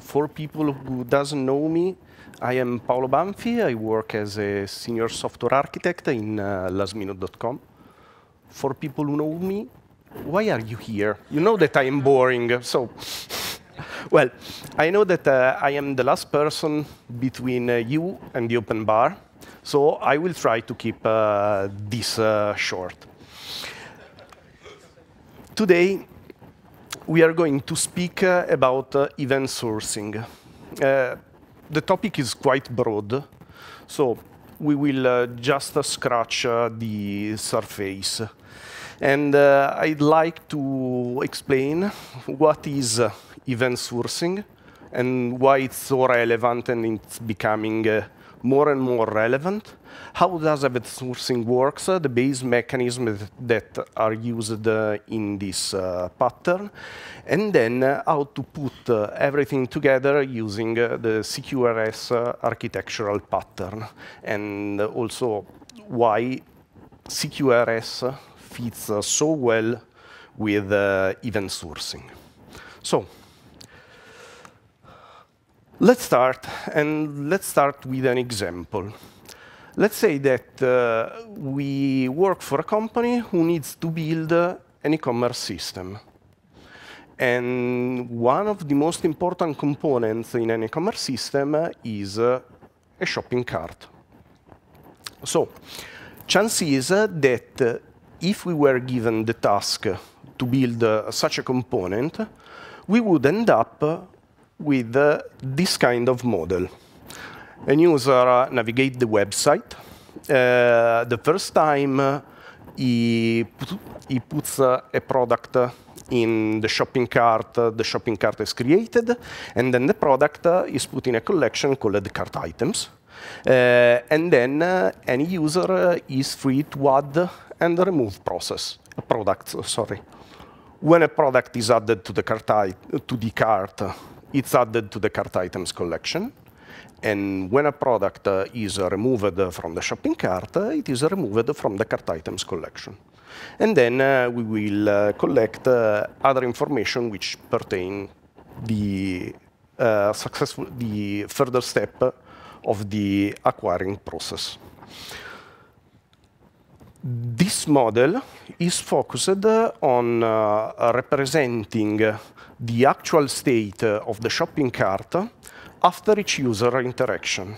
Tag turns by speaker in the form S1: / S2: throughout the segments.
S1: for people who doesn't know me, I am Paolo Banfi. I work as a senior software architect in uh, lastminute.com. For people who know me, why are you here? You know that I am boring, so. well, I know that uh, I am the last person between uh, you and the open bar, so I will try to keep uh, this uh, short. Today, we are going to speak uh, about uh, event sourcing. Uh, the topic is quite broad, so we will uh, just uh, scratch the surface. And I'd like to explain what is event sourcing and why it's so relevant and it's becoming more and more relevant how does outsourcing works, the base mechanisms that are used in this uh, pattern, and then how to put uh, everything together using uh, the CQRS architectural pattern, and also why CQRS fits so well with uh, event sourcing. So let's start, and let's start with an example. Let's say that uh, we work for a company who needs to build uh, an e-commerce system. And one of the most important components in an e-commerce system uh, is a shopping cart. So, chance is that uh, if we were given the task to build uh, such a component, we would end up uh, with this kind of model a user uh, navigate the website. Uh, the first time uh, he, he puts a product in the shopping cart. The shopping cart is created, and then the product is put in a collection called the cart items. Uh, and then uh, any user uh, is free to add and remove process products. Sorry, when a product is added to the cart to the cart, it's added to the cart items collection. And when a product uh, is uh, removed from the shopping cart, uh, it is removed from the cart items collection. And then uh, we will uh, collect other information which pertain the successful, the further step of the acquiring process. This model is focused on uh, representing the actual state of the shopping cart after each user interaction.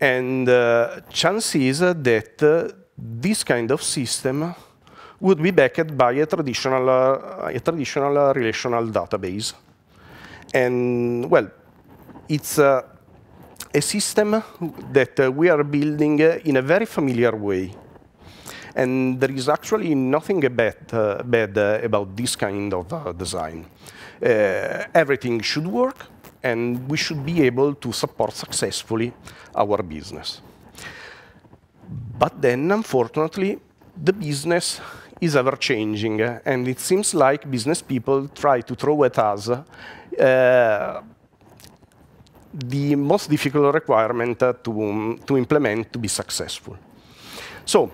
S1: And uh, chance is that uh, this kind of system would be backed by a traditional, uh, a traditional relational database. And, well, it's uh, a system that uh, we are building uh, in a very familiar way. And there is actually nothing bad, bad about this kind of design. everything should work, and we should be able to support successfully our business. But then, unfortunately, the business is ever changing, eh? and it seems like business people try to throw at us uh, the most difficult requirement eh, to, to implement to be successful. So,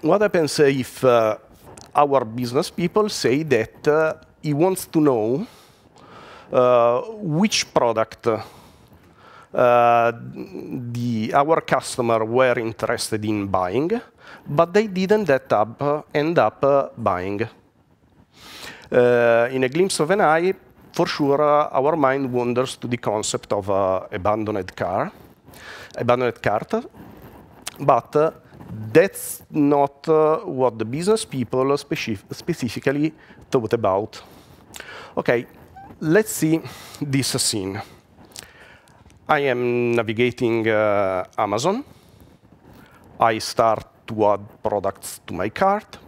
S1: what happens if uh, our business people say that uh, he wants to know uh, which product uh, the, our customer were interested in buying, but they didn't up, end up uh, buying. in a glimpse of an eye, for sure, our mind wanders to the concept of abandoned car, abandoned cart, but that's not uh, what the business people specif specifically thought about. Okay, Let's see this scene. I am navigating uh, Amazon. I start to add products to my cart.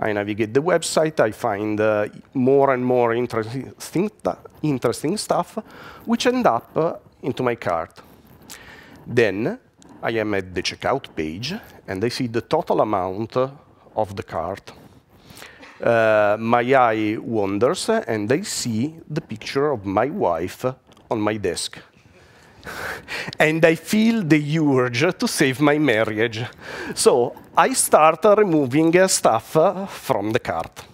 S1: I navigate the website. I find uh, more and more interesting, interesting stuff, which end up uh, into my cart. Then I am at the checkout page, and I see the total amount of the cart uh, my eye wanders and I see the picture of my wife on my desk. and I feel the urge to save my marriage. So I start removing uh, stuff uh, from the cart.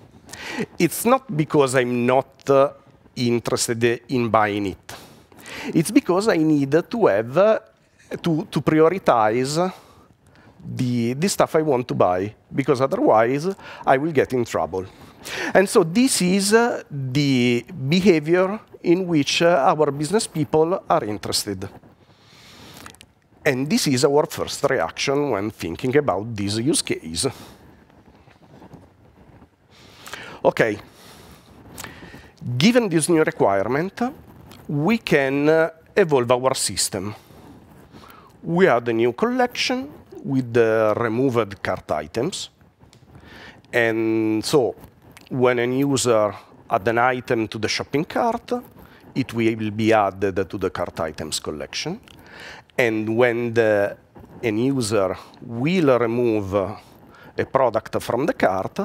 S1: It's not because I'm not uh, interested in buying it. It's because I need to have, to, to prioritize the, the stuff I want to buy, because otherwise I will get in trouble. And so this is uh, the behavior in which uh, our business people are interested. And this is our first reaction when thinking about this use case. Okay, given this new requirement, we can uh, evolve our system. We add a new collection, with the removed cart items. And so when a user adds an item to the shopping cart, it will be added to the cart items collection. And when the end user will remove a product from the cart,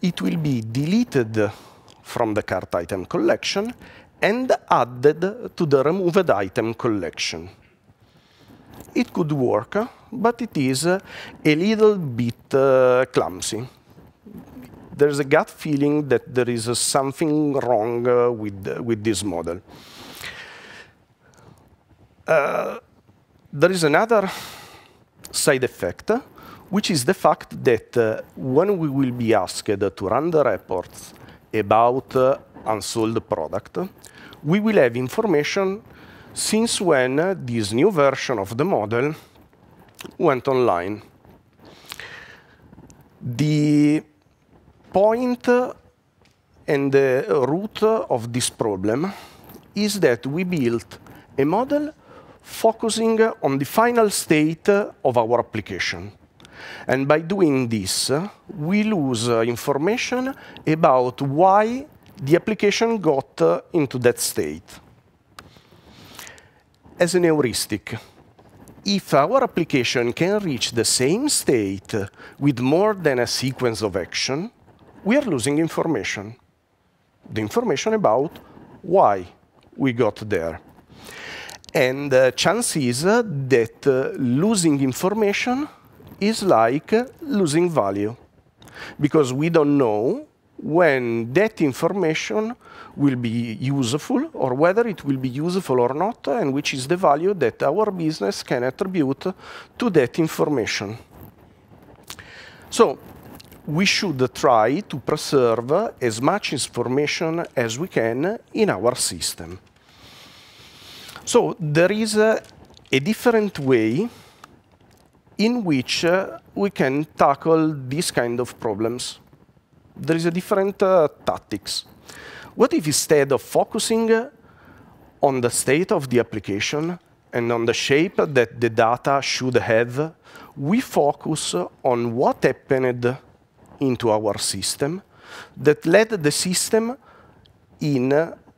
S1: it will be deleted from the cart item collection and added to the removed item collection it could work, but it is a little bit uh, clumsy. There's a gut feeling that there is something wrong uh, with, uh, with this model. there is another side effect, which is the fact that uh, when we will be asked uh, to run the reports about uh, unsold product, we will have information since when this new version of the model went online. The point and the root of this problem is that we built a model focusing on the final state of our application. And by doing this, we lose information about why the application got into that state as an heuristic. If our application can reach the same state with more than a sequence of action, we are losing information. The information about why we got there. And the uh, chance is uh, that uh, losing information is like losing value because we don't know when that information will be useful or whether it will be useful or not and which is the value that our business can attribute to that information. So we should try to preserve as much information as we can in our system. So there is a, a different way in which uh, we can tackle these kind of problems there is a different uh, tactics. What if instead of focusing on the state of the application and on the shape that the data should have, we focus on what happened into our system that led the system in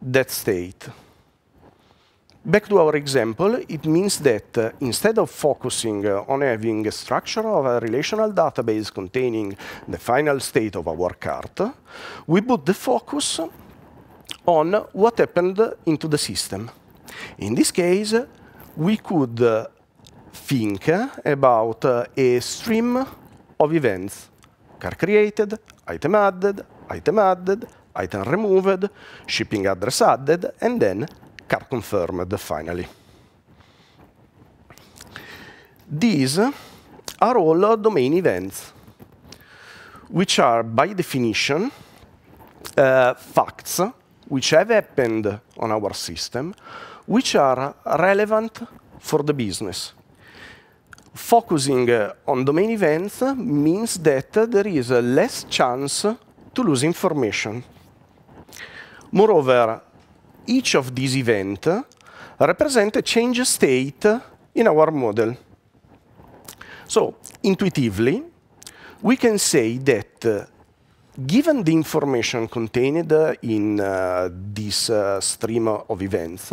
S1: that state. Back to our example, it means that uh, instead of focusing uh, on having a structure of a relational database containing the final state of our cart, we put the focus on what happened into the system. In this case, we could uh, think about uh, a stream of events, car created, item added, item added, item removed, shipping address added, and then car confirmed finally. These are all domain events, which are by definition uh, facts which have happened on our system, which are relevant for the business. Focusing uh, on domain events means that uh, there is less chance to lose information. Moreover, each of these events represent a change state in our model. So intuitively, we can say that uh, given the information contained uh, in uh, this uh, stream of events,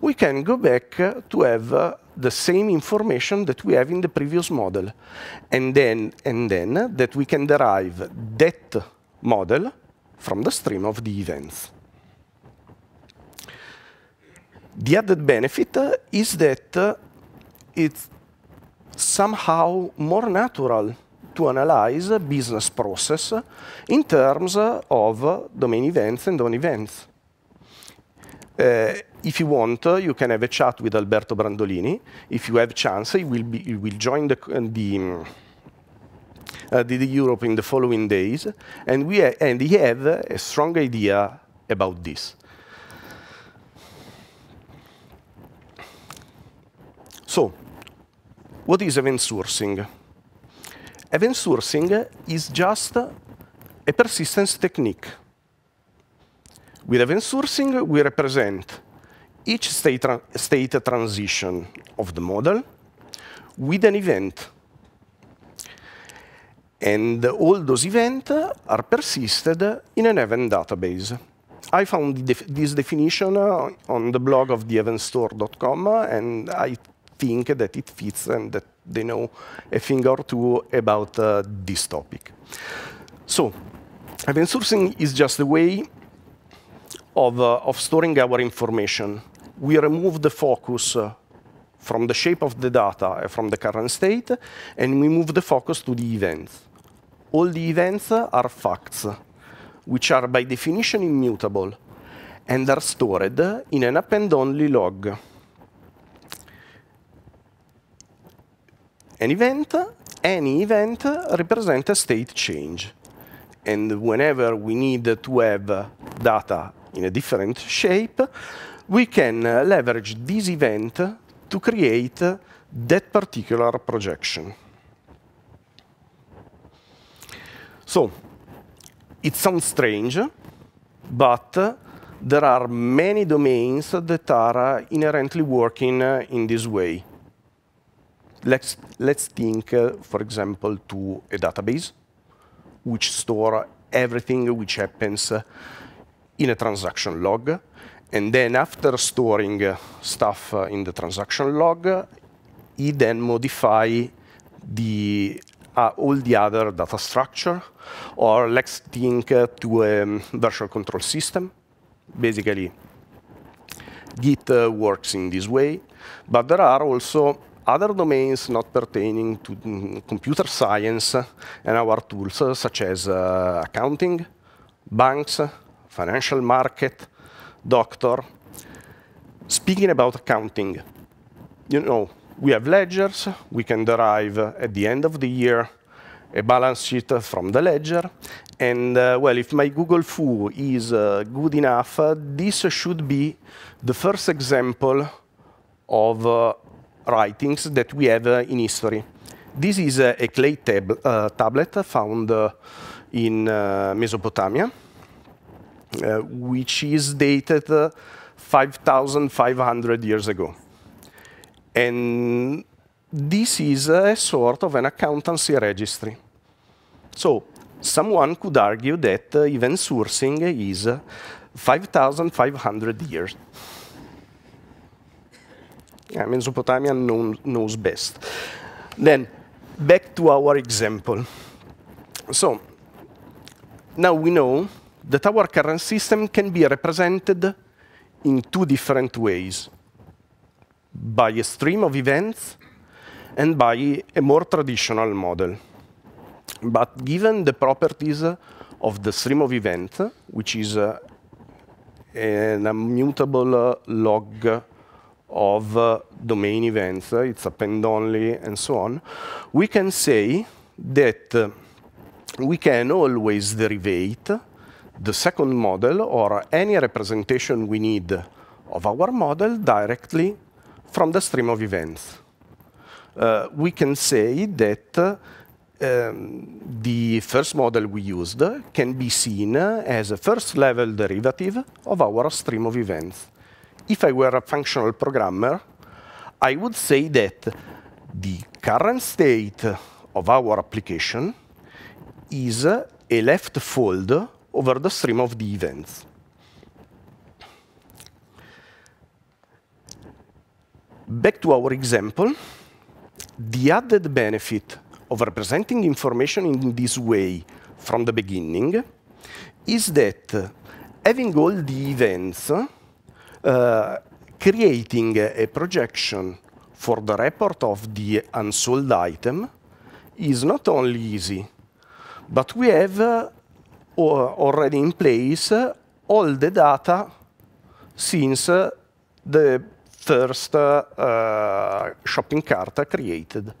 S1: we can go back to have uh, the same information that we have in the previous model. And then, and then that we can derive that model from the stream of the events. The added benefit is that it's somehow more natural to analyze a business process in terms of domain events and non-events. Uh, if you want, uh, you can have a chat with Alberto Brandolini. If you have chance, he will, be, he will join the, uh, the, uh, the, Europe in the following days. And, we and he have a strong idea about this. So what is event sourcing? Event sourcing is just a persistence technique. With event sourcing, we represent each state, tra state transition of the model with an event. And all those events are persisted in an event database. I found def this definition uh, on the blog of theeventstore.com, and I think that it fits and that they know a thing or two about uh, this topic. So event sourcing is just a way of, uh, of storing our information. We remove the focus uh, from the shape of the data, uh, from the current state, and we move the focus to the events. All the events uh, are facts, uh, which are by definition immutable, and are stored in an append-only log. an event. Any event represents a state change. And whenever we need to have data in a different shape, we can leverage this event to create that particular projection. So, it sounds strange, but there are many domains that are inherently working in this way. Let's, let's think, uh, for example, to a database which store everything which happens uh, in a transaction log. And then after storing uh, stuff uh, in the transaction log, he then modify the, uh, all the other data structure. Or let's think uh, to a um, virtual control system. Basically, Git works in this way. But there are also other domains not pertaining to mm, computer science and our tools, such as uh, accounting, banks, financial market, doctor. Speaking about accounting, you know, we have ledgers, we can derive uh, at the end of the year a balance sheet from the ledger. And uh, well, if my Google Foo is uh, good enough, uh, this should be the first example of uh, writings that we have uh, in history. This is uh, a clay tab uh, tablet found in Mesopotamia, which is dated 5,500 years ago. And this is a sort of an accountancy registry. So someone could argue that even sourcing is 5,500 years. I Mesopotamia known, knows best. Then, back to our example. So, now we know that our current system can be represented in two different ways. By a stream of events and by a more traditional model. But given the properties of the stream of event, which is uh, an immutable uh, log of uh, domain events, uh, it's append-only and so on, we can say that uh, we can always derivate the second model or any representation we need of our model directly from the stream of events. Uh, we can say that uh, um, the first model we used can be seen as a first level derivative of our stream of events if I were a functional programmer, I would say that the current state of our application is a left fold over the stream of the events. Back to our example, the added benefit of representing information in this way from the beginning is that having all the events uh, creating a, projection for the report of the unsold item is not only easy, but we have uh, already in place uh, all the data since uh, the first uh, uh, shopping cart created.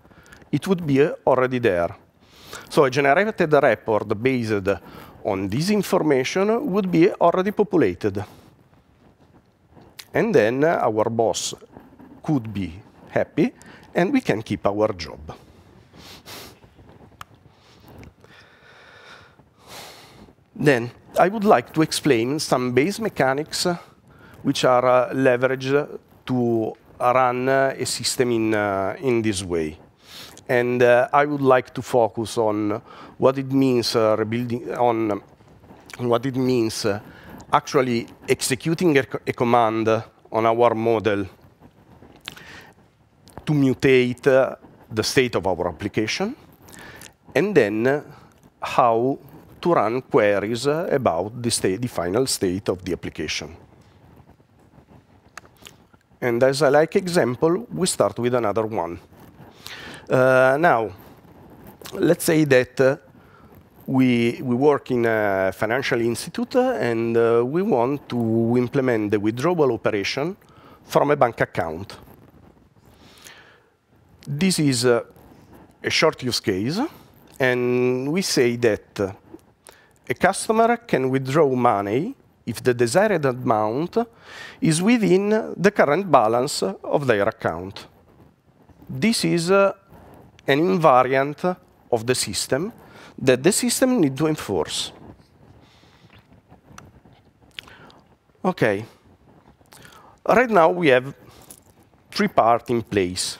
S1: It would be already there. So a generated report based on this information would be already populated and then our boss could be happy, and we can keep our job. Then I would like to explain some base mechanics uh, which are uh, leveraged to run uh, a system in, uh, in this way. And uh, I would like to focus on what it means uh, rebuilding on what it means actually executing a, a command on our model to mutate uh, the state of our application, and then uh, how to run queries uh, about the, state, the final state of the application. And as a like example, we start with another one. Uh, now, let's say that uh, we, we work in a financial institute and uh, we want to implement the withdrawal operation from a bank account. This is uh, a short use case, and we say that uh, a customer can withdraw money if the desired amount is within the current balance of their account. This is uh, an invariant of the system that the system need to enforce. Okay. Right now we have three parts in place.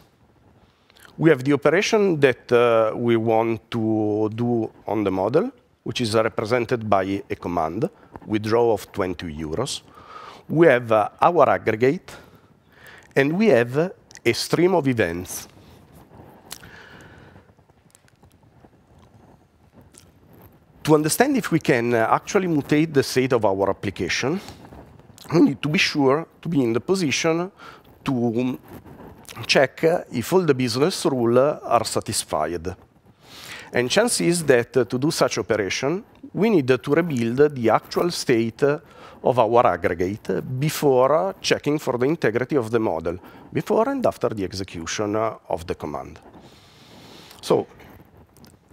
S1: We have the operation that uh, we want to do on the model, which is represented by a command, withdraw of 20 euros. We have uh, our aggregate, and we have uh, a stream of events. to understand if we can uh, actually mutate the state of our application, we need to be sure to be in the position to check if all the business rules are satisfied. And chance is that uh, to do such operation, we need to rebuild the actual state of our aggregate before checking for the integrity of the model, before and after the execution of the command. So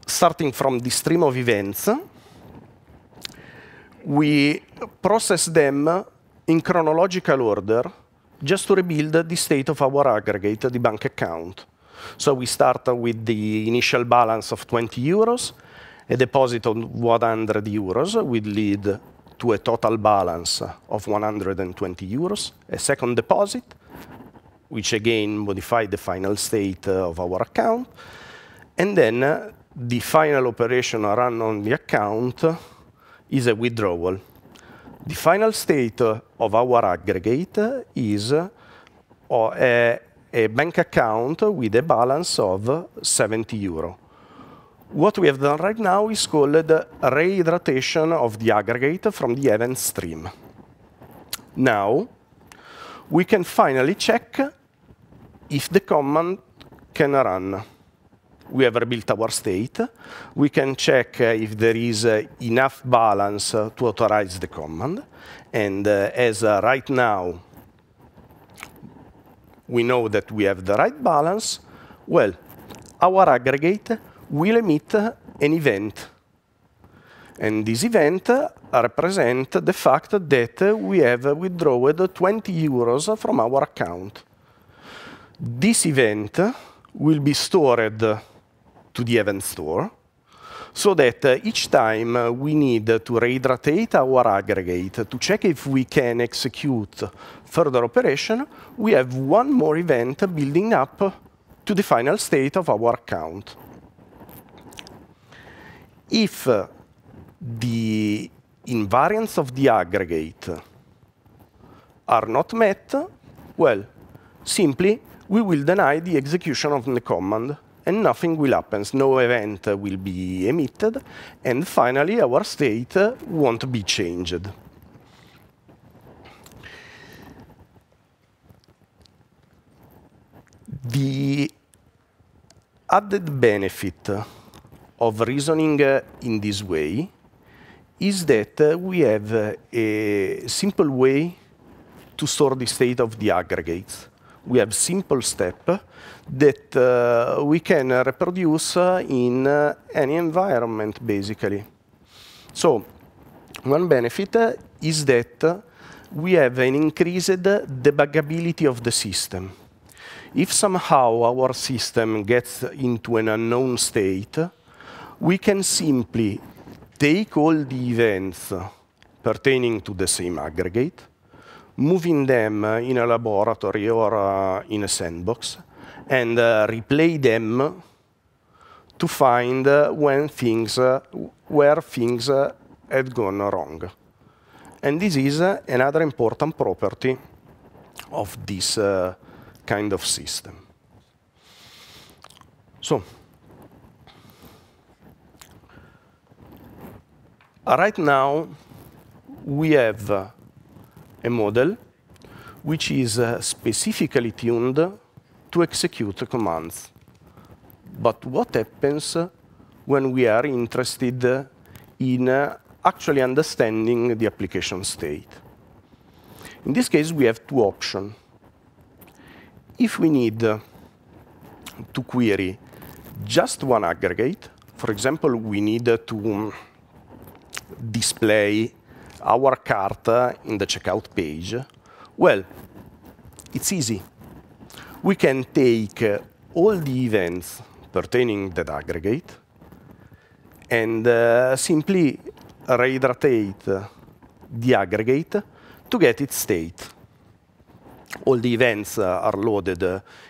S1: starting from the stream of events, we process them in chronological order just to rebuild the state of our aggregate, the bank account. So we start with the initial balance of 20 euros, a deposit of 100 euros will lead to a total balance of 120 euros, a second deposit, which again modifies the final state of our account, and then the final operation run on the account is a withdrawal. The final state of our aggregate is uh, a, a bank account with a balance of 70 euro. What we have done right now is called rehydration of the aggregate from the event stream. Now, we can finally check if the command can run we have rebuilt our state. We can check uh, if there is uh, enough balance uh, to authorize the command. And as right now, we know that we have the right balance, well, our aggregate will emit an event. And this event represents the fact that we have withdrawn 20 euros from our account. This event will be stored to the event store so that uh, each time uh, we need to rehydrate our aggregate to check if we can execute further operation, we have one more event building up to the final state of our account. If uh, the invariants of the aggregate are not met, well, simply we will deny the execution of the command and nothing will happen. No event will be emitted. And finally, our state won't be changed. The added benefit of reasoning in this way is that we have a simple way to store the state of the aggregates we have simple step that uh, we can reproduce in uh, any environment, basically. So one benefit is that we have an increased debuggability of the system. If somehow our system gets into an unknown state, we can simply take all the events pertaining to the same aggregate, moving them in a laboratory or uh, in a sandbox and uh, replay them to find uh, when things, where things had gone wrong. And this is another important property of this kind of system. So, right now, we have a model which is uh, specifically tuned to execute commands. But what happens when we are interested in uh, actually understanding the application state? In this case, we have two options. If we need to query just one aggregate, for example, we need to display our cart in the checkout page? Well, it's easy. We can take all the events pertaining that aggregate and uh, simply rehydrate the aggregate to get its state. All the events are loaded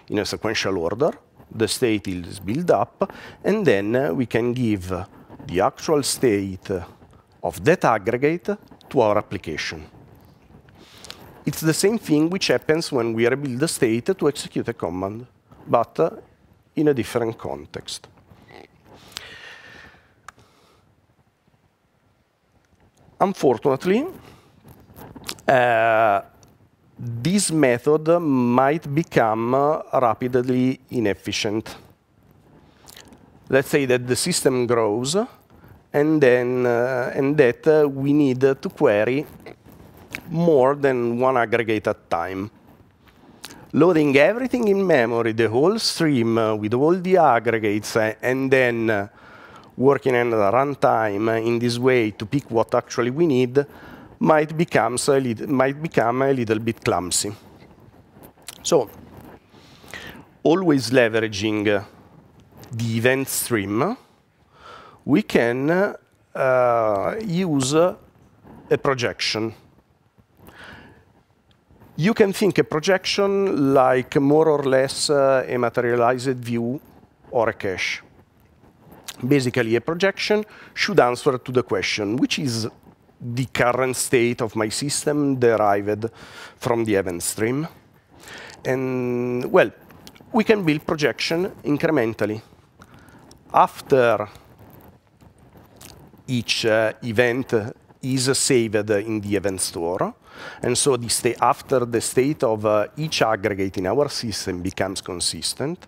S1: in a sequential order. The state is built up, and then we can give the actual state of that aggregate to our application. It's the same thing which happens when we rebuild the state to execute a command, but uh, in a different context. Unfortunately, uh, this method might become uh, rapidly inefficient. Let's say that the system grows, and then uh, and that uh, we need to query more than one aggregate at time. Loading everything in memory, the whole stream uh, with all the aggregates, and then working at runtime in this way to pick what actually we need might, becomes a might become a little bit clumsy. So always leveraging the event stream we can uh, use uh, a projection. You can think a projection like more or less uh, a materialized view or a cache. Basically, a projection should answer to the question, which is the current state of my system derived from the event stream. And, well, we can build projection incrementally. After each uh, event is saved in the event store. And so the after the state of uh, each aggregate in our system becomes consistent,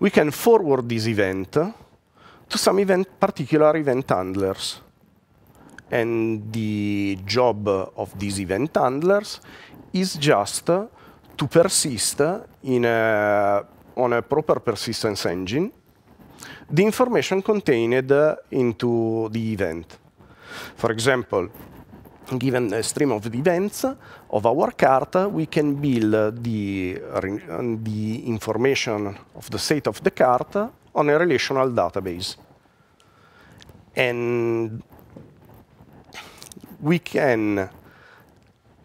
S1: we can forward this event to some event, particular event handlers. And the job of these event handlers is just to persist in a, uh, on a proper persistence engine the information contained into the event. For example, given a stream of events of our cart, we can build the, the information of the state of the cart on a relational database. And we can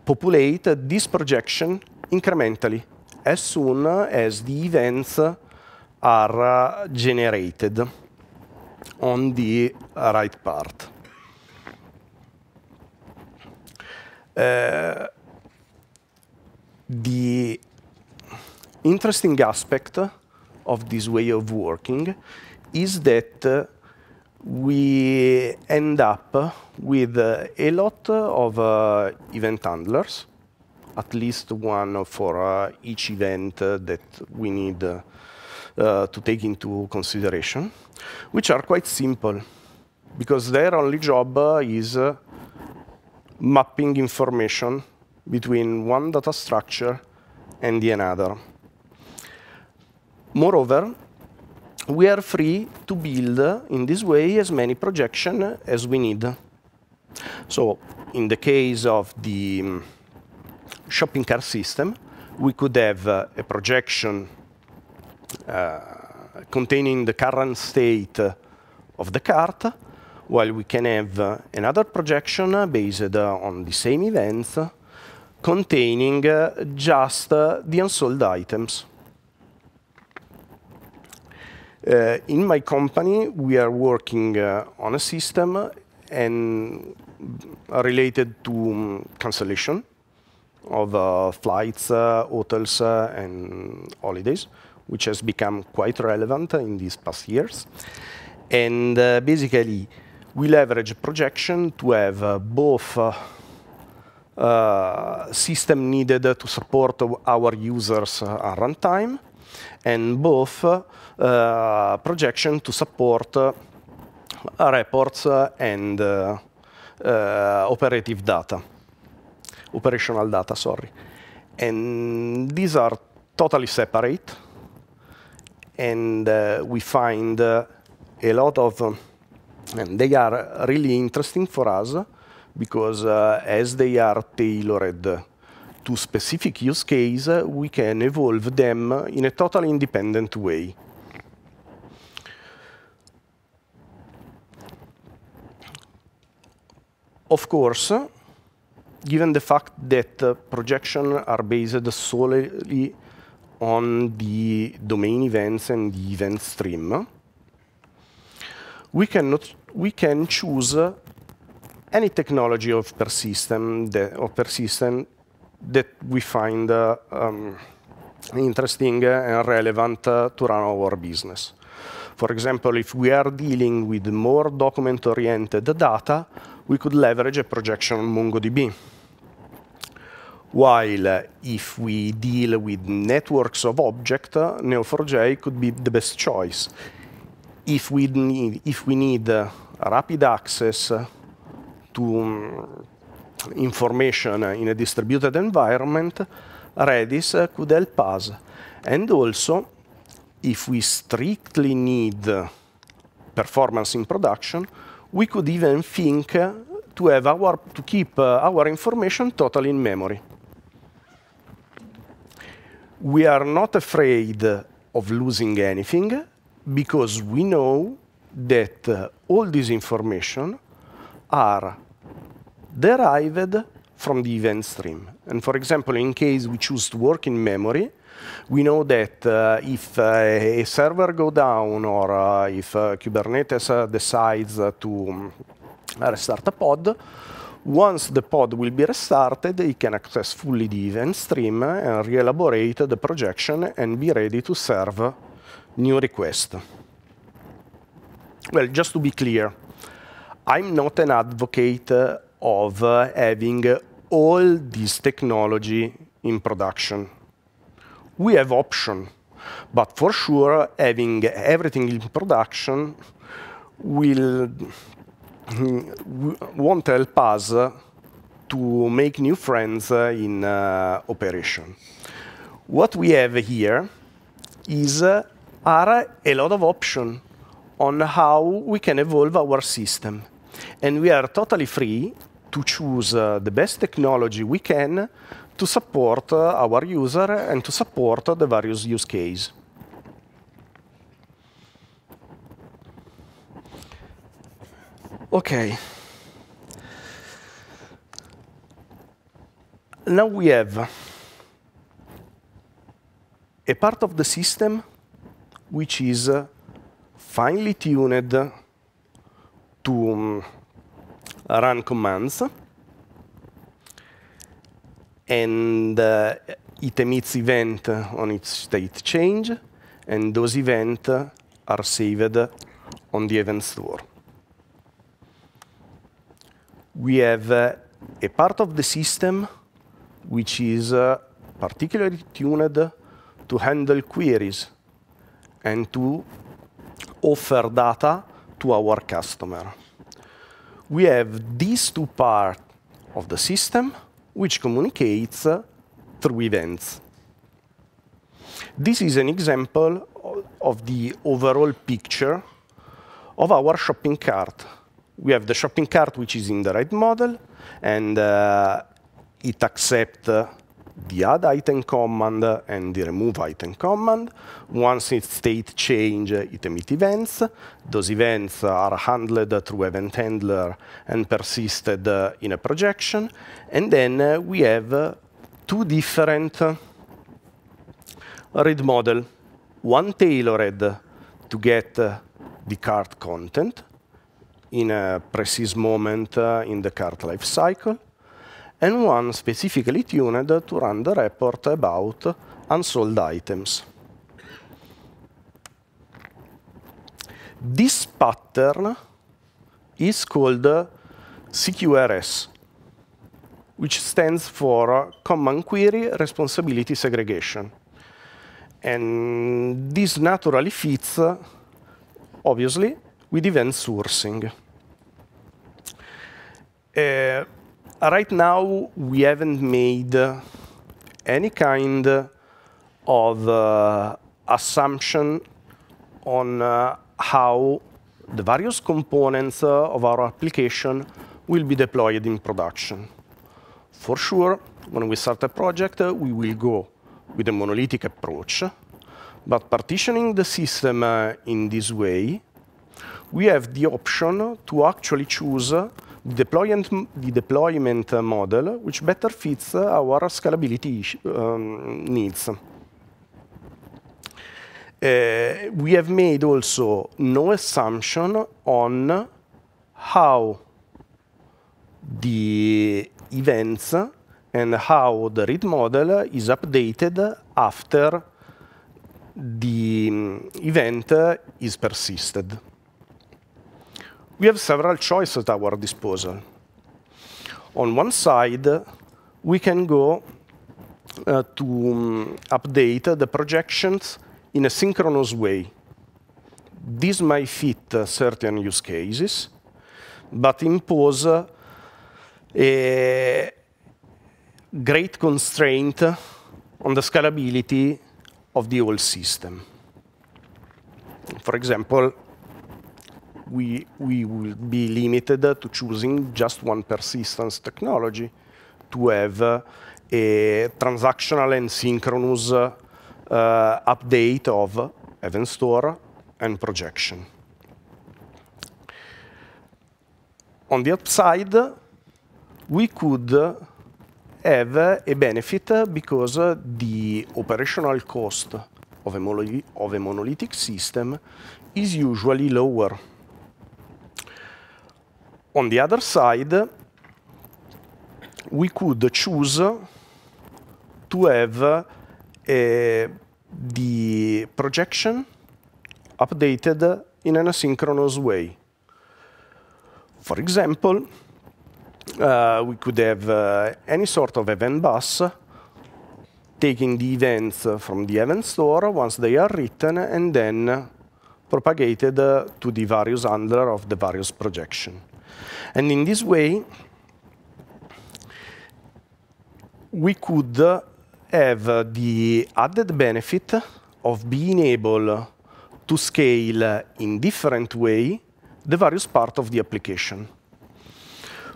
S1: populate this projection incrementally as soon as the events are generated on the right part. Uh, the interesting aspect of this way of working is that uh, we end up with uh, a lot of uh, event handlers, at least one for uh, each event uh, that we need uh, to take into consideration, which are quite simple, because their only job uh, is uh, mapping information between one data structure and the another. Moreover, we are free to build in this way as many projection as we need. So in the case of the mm, shopping cart system, we could have a projection uh, containing the current state of the cart, while we can have another projection based on the same events containing uh, just uh, the unsold items. Uh, in my company, we are working uh, on a system and related to um, cancellation of uh, flights, hotels, and holidays which has become quite relevant in these past years. And uh, basically, we leverage projection to have uh, both uh, uh system needed to support our users at uh, runtime and both uh, projection to support reports and operative data, operational data, sorry. And these are totally separate and uh, we find uh, a lot of, um, and they are really interesting for us because uh, as they are tailored to specific use case, we can evolve them in a totally independent way. Of course, given the fact that uh, projections are based solely on the domain events and the event stream, we, cannot, we can choose any technology of persistent that, of persistent that we find uh, um, interesting and relevant uh, to run our business. For example, if we are dealing with more document-oriented data, we could leverage a projection on MongoDB while if we deal with networks of objects, Neo4j could be the best choice. If we need, if we need uh, rapid access to um, information in a distributed environment, Redis could help us. And also, if we strictly need performance in production, we could even think to have our to keep uh, our information totally in memory we are not afraid of losing anything because we know that uh, all this information are derived from the event stream. And for example, in case we choose to work in memory, we know that uh, if uh, a server go down or uh, if uh, Kubernetes uh, decides to um, restart a pod, once the pod will be restarted, it can access fully the event stream and re-elaborate the projection and be ready to serve new request. Well, just to be clear, I'm not an advocate of having all this technology in production. We have option, but for sure, having everything in production will Mm, won't help us to make new friends in uh, operation. What we have here is uh, are a lot of options on how we can evolve our system. And we are totally free to choose uh, the best technology we can to support uh, our user and to support uh, the various use cases. Okay. Now we have a part of the system which is uh, finely tuned to um, run commands. And uh, it emits event on its state change, and those events are saved on the event store we have uh, a part of the system which is uh, particularly tuned to handle queries and to offer data to our customer. We have these two parts of the system which communicates uh, through events. This is an example of the overall picture of our shopping cart we have the shopping cart, which is in the right model, and uh, it accepts the add item command and the remove item command. Once its state change, it emits events. Those events are handled through event handler and persisted in a projection. And then uh, we have uh, two different read model. One tailored to get uh, the cart content, in a precise moment uh, in the cart life cycle, and one specifically tuned to run the report about unsold items. This pattern is called CQRS, which stands for Common Query Responsibility Segregation. And this naturally fits, obviously, with event sourcing. Uh, right now, we haven't made any kind of uh, assumption on uh, how the various components of our application will be deployed in production. For sure, when we start a project, we will go with a monolithic approach, but partitioning the system in this way we have the option to actually choose the deployment, the deployment model, which better fits our scalability um, needs. Uh, we have made also no assumption on how the events and how the read model is updated after the um, event is persisted we have several choices at our disposal. On one side, we can go uh, to um, update the projections in a synchronous way. This might fit uh, certain use cases, but impose uh, a great constraint on the scalability of the whole system. For example, we, we will be limited to choosing just one persistence technology to have uh, a transactional and synchronous uh, update of event store and projection. On the upside, we could have a benefit because the operational cost of a, of a monolithic system is usually lower on the other side, we could choose to have uh, the projection updated in an asynchronous way. For example, uh, we could have uh, any sort of event bus taking the events from the event store once they are written and then propagated to the various handler of the various projection. And in this way, we could uh, have uh, the added benefit of being able to scale uh, in different way the various part of the application.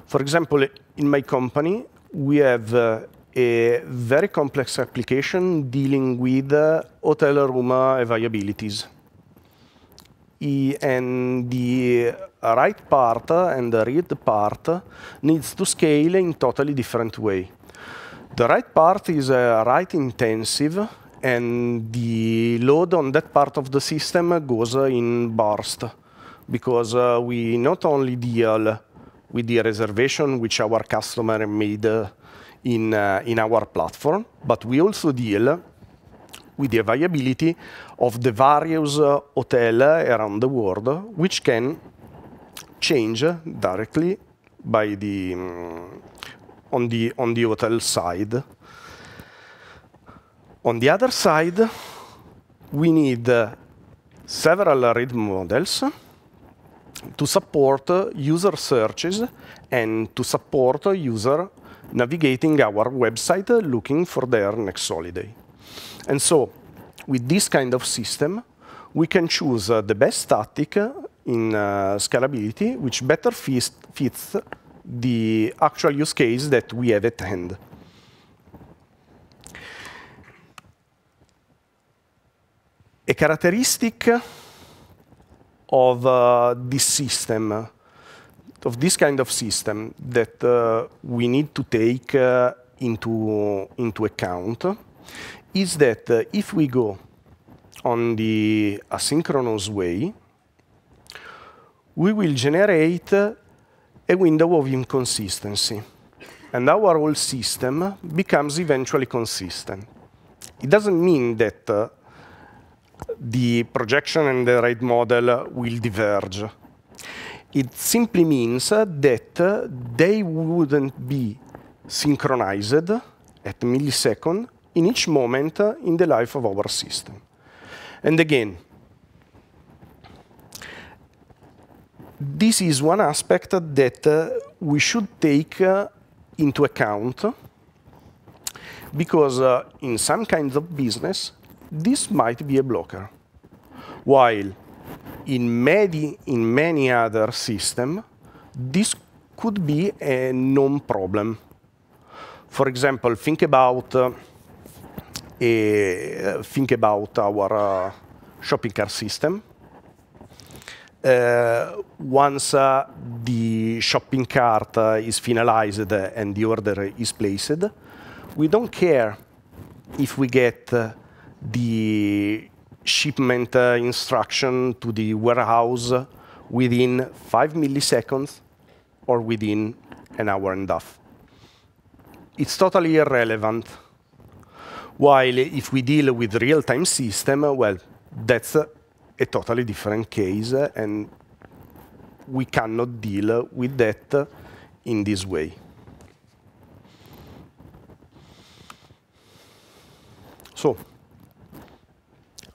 S1: For example, in my company, we have uh, a very complex application dealing with uh, hotel room uh, availabilities and the write part and the read part needs to scale in totally different way. The write part is uh, write intensive, and the load on that part of the system goes in burst, because uh, we not only deal with the reservation which our customer made uh, in, uh, in our platform, but we also deal with the availability of the various uh, hotels around the world, which can change directly by the um, on the on the hotel side. On the other side, we need uh, several read models to support uh, user searches and to support uh, user navigating our website uh, looking for their next holiday. And so with this kind of system, we can choose uh, the best static uh, in uh, scalability, which better fits the actual use case that we have at hand. A characteristic of uh, this system, of this kind of system that uh, we need to take uh, into, into account is that uh, if we go on the asynchronous way, we will generate uh, a window of inconsistency. And our whole system becomes eventually consistent. It doesn't mean that uh, the projection and the rate model will diverge. It simply means that uh, they wouldn't be synchronized at millisecond in each moment in the life of our system. And again, this is one aspect that uh, we should take uh, into account because uh, in some kinds of business, this might be a blocker. While in many, in many other systems, this could be a non problem. For example, think about uh, think about our uh, shopping cart system. Uh, once uh, the shopping cart is finalized and the order is placed, we don't care if we get the shipment instruction to the warehouse within five milliseconds or within an hour and a half. It's totally irrelevant while if we deal with real-time system, well, that's a totally different case, and we cannot deal with that in this way. So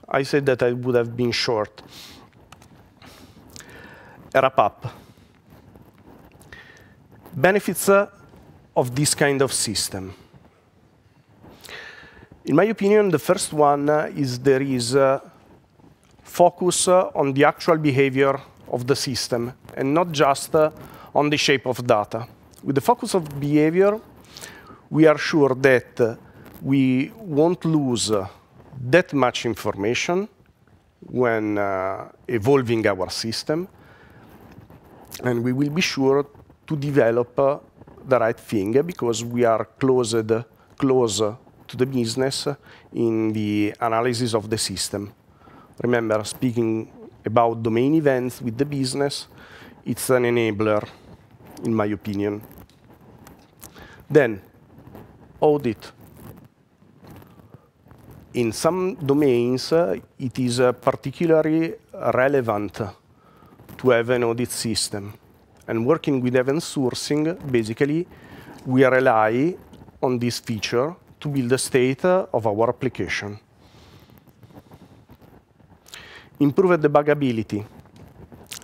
S1: I said that I would have been short. A wrap up. Benefits of this kind of system. In my opinion, the first one is there is uh, focus on the actual behavior of the system and not just uh, on the shape of data. With the focus of behavior, we are sure that uh, we won't lose that much information when uh, evolving our system, and we will be sure to develop uh, the right thing because we are closed, close to the business in the analysis of the system. Remember, speaking about domain events with the business, it's an enabler, in my opinion. Then, audit. In some domains, uh, it is uh, particularly relevant to have an audit system. And working with event sourcing, basically, we rely on this feature to build the state uh, of our application. Improve debuggability,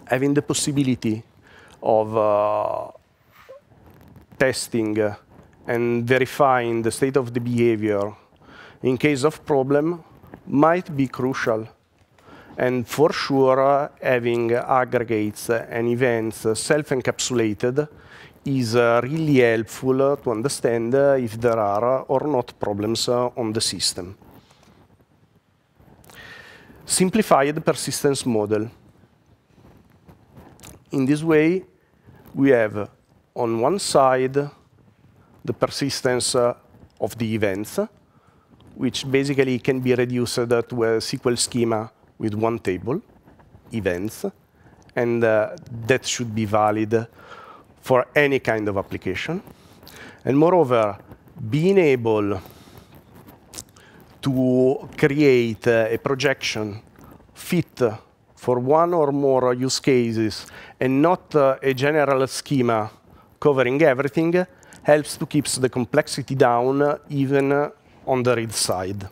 S1: having the possibility of uh, testing and verifying the state of the behavior in case of problem might be crucial. And for sure, uh, having aggregates and events uh, self-encapsulated is uh, really helpful to understand uh, if there are uh, or not problems on the system. Simplified persistence model. In this way, we have on one side the persistence of the events, which basically can be reduced to a SQL schema with one table, events, and uh, that should be valid for any kind of application. And moreover, being able to create uh, a projection fit for one or more use cases and not uh, a general schema covering everything helps to keep the complexity down uh, even on the read side.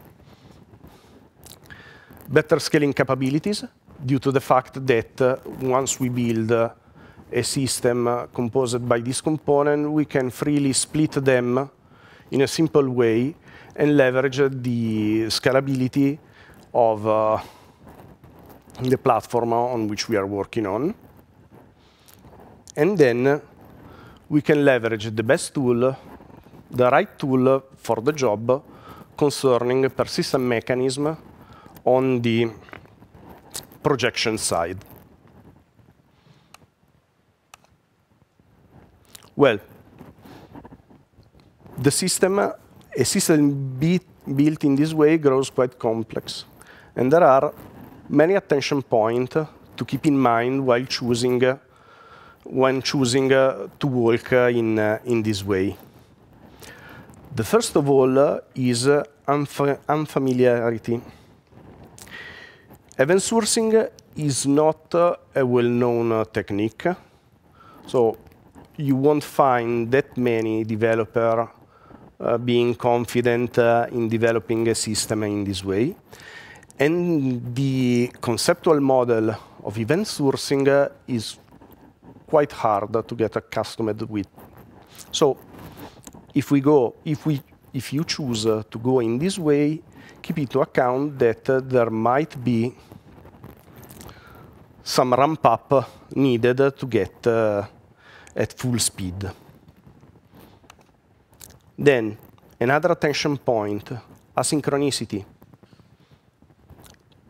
S1: Better scaling capabilities due to the fact that uh, once we build a system uh, composed by this component, we can freely split them in a simple way and leverage the scalability of uh, the platform on which we are working on. And then we can leverage the best tool, the right tool for the job concerning persistent mechanism on the projection side. Well, the system, a system built in this way grows quite complex. And there are many attention points to keep in mind while choosing, uh, when choosing uh, to work uh, in, uh, in this way. The first of all uh, is uh, unfamiliarity. Event sourcing is not a well-known technique. So you won't find that many developer uh, being confident uh, in developing a system in this way. And the conceptual model of event sourcing uh, is quite hard to get accustomed with. So if we go, if we, if you choose uh, to go in this way, keep into account that uh, there might be some ramp up uh, needed to get at full speed. Then, another attention point, asynchronicity.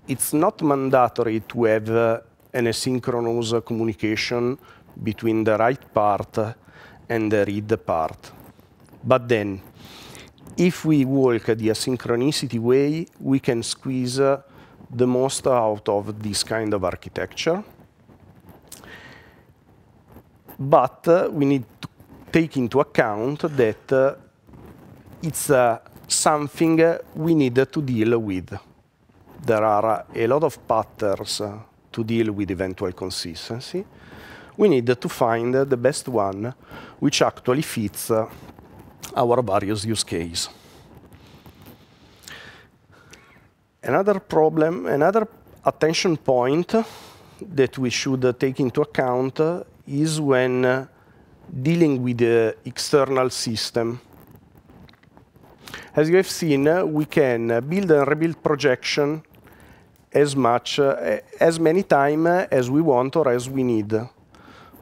S1: It's not mandatory to have uh, an asynchronous uh, communication between the write part and the read part. But then, if we work the asynchronicity way, we can squeeze uh, the most out of this kind of architecture but we need to take into account that it's uh, something we need to deal with. There are a lot of patterns to deal with eventual consistency. We need to find the best one which actually fits our various use case. Another problem, another attention point that we should take into account is when uh, dealing with the external system. As you have seen, uh, we can uh, build and rebuild projection as much, as many time as we want or as we need.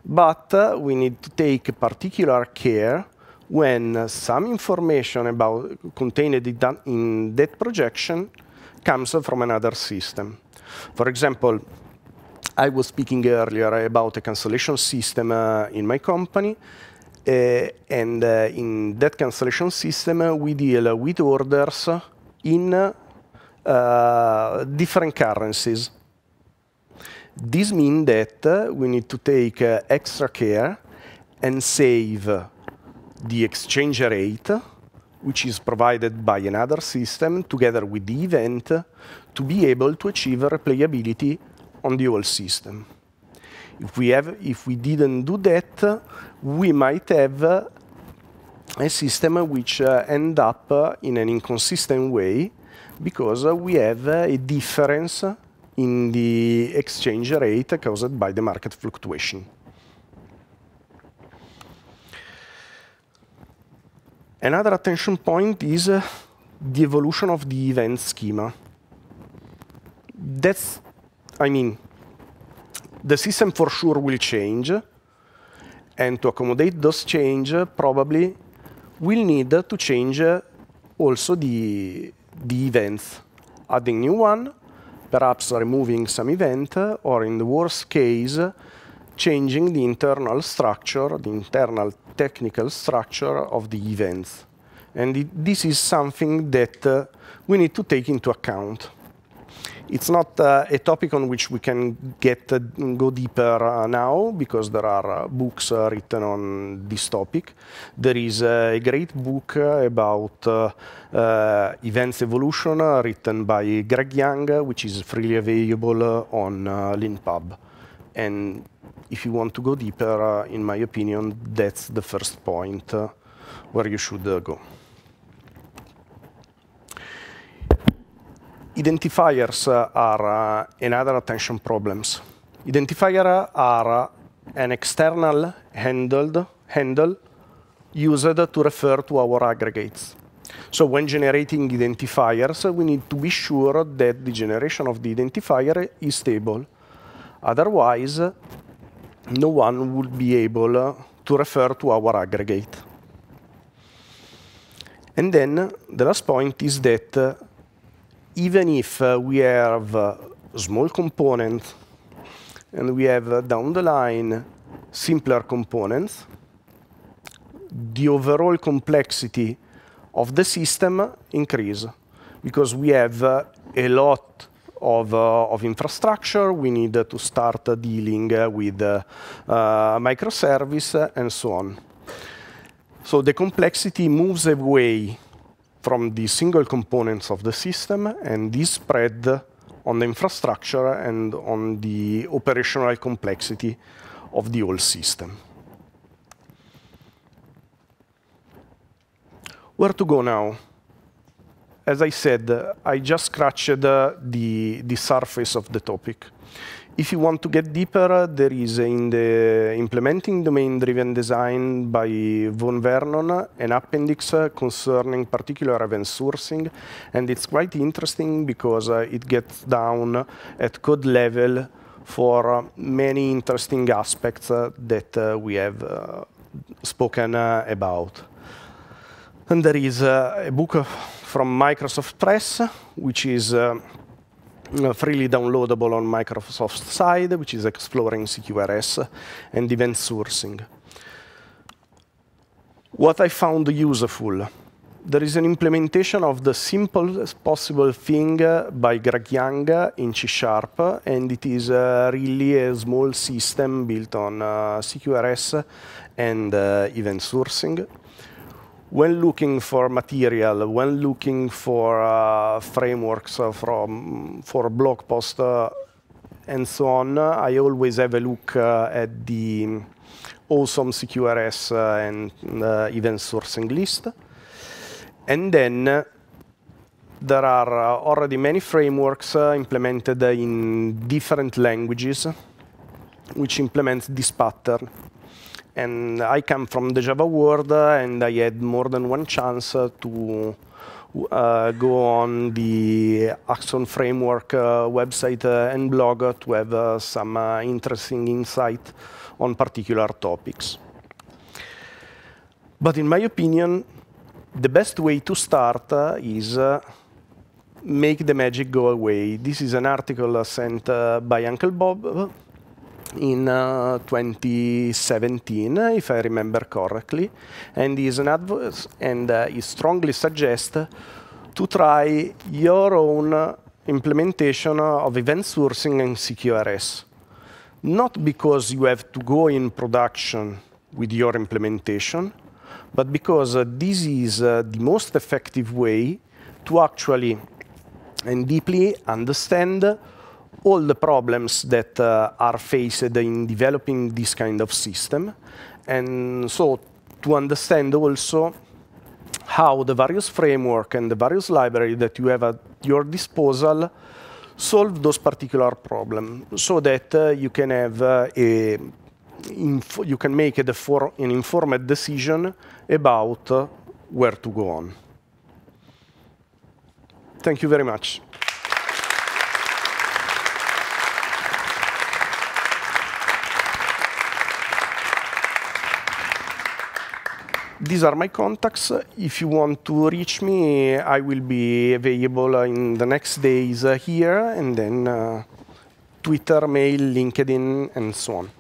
S1: But we need to take particular care when some information about contained in that projection comes from another system. For example, I was speaking earlier about a cancellation system uh, in my company. Uh, and uh, in that cancellation system, we deal with orders in different currencies. This means that uh, we need to take uh, extra care and save the exchange rate, which is provided by another system together with the event, to be able to achieve replayability on the whole system. If we, have, if we didn't do that, we might have a system which uh, end up uh, in an inconsistent way because uh, we have uh, a difference in the exchange rate caused by the market fluctuation. Another attention point is uh, the evolution of the event schema. That's I mean, the system for sure will change. And to accommodate those change, probably we'll need to change also the, the events, adding new one, perhaps removing some event, or in the worst case, changing the internal structure, the internal technical structure of the events. And it, this is something that uh, we need to take into account. It's not uh, a topic on which we can get uh, go deeper uh, now because there are books written on this topic. There is a great book about events evolution written by Greg Young, which is freely available on LinPub. And if you want to go deeper, in my opinion, that's the first point where you should go. Identifiers are another uh, attention problems. Identifiers are an external handled, handle used to refer to our aggregates. So when generating identifiers, we need to be sure that the generation of the identifier is stable. Otherwise, no one would be able to refer to our aggregate. And then the last point is that uh, even if uh, we have a small component and we have uh, down the line simpler components, the overall complexity of the system increase because we have uh, a lot of, uh, of infrastructure. We need uh, to start dealing uh, with microservice and so on. So the complexity moves away from the single components of the system and is spread on the infrastructure and on the operational complexity of the whole system. Where to go now? As I said, I just scratched the, the surface of the topic. If you want to get deeper, there is in the implementing domain-driven design by Von Vernon an appendix concerning particular event sourcing, and it's quite interesting because uh, it gets down at code level for many interesting aspects uh, that uh, we have spoken about. And there is a book from Microsoft Press, which is Mm, freely downloadable on Microsoft side, which is exploring CQRS and event sourcing. What I found useful, there is an implementation of the simplest possible thing uh, by Greg Young uh, in C Sharp, and it is uh, really a small system built on uh, CQRS and uh, event sourcing when looking for material, when looking for uh, frameworks uh, from for blog post uh, and so on, uh, I always have a look uh, at the awesome CQRS uh, and event sourcing list. And then there are already many frameworks implemented in different languages which implement this pattern. And I come from the Java world, and I had more than one chance to uh, go on the Axon Framework uh, website uh, and blog to have uh, some uh, interesting insight on particular topics. But in my opinion, the best way to start uh, is make the magic go away. This is an article sent by Uncle Bob in uh, 2017, if I remember correctly, and is an advocate and uh, he strongly suggests to try your own implementation of event sourcing and CQRS. Not because you have to go in production with your implementation, but because uh, this is uh, the most effective way to actually and deeply understand all the problems that uh, are faced in developing this kind of system. And so to understand also how the various framework and the various library that you have at your disposal solve those particular problems so that uh, you can have uh, a you can make an informed decision about uh, where to go on. Thank you very much. These are my contacts. If you want to reach me, I will be available in the next days uh, here, and then uh, Twitter, mail, LinkedIn, and so on.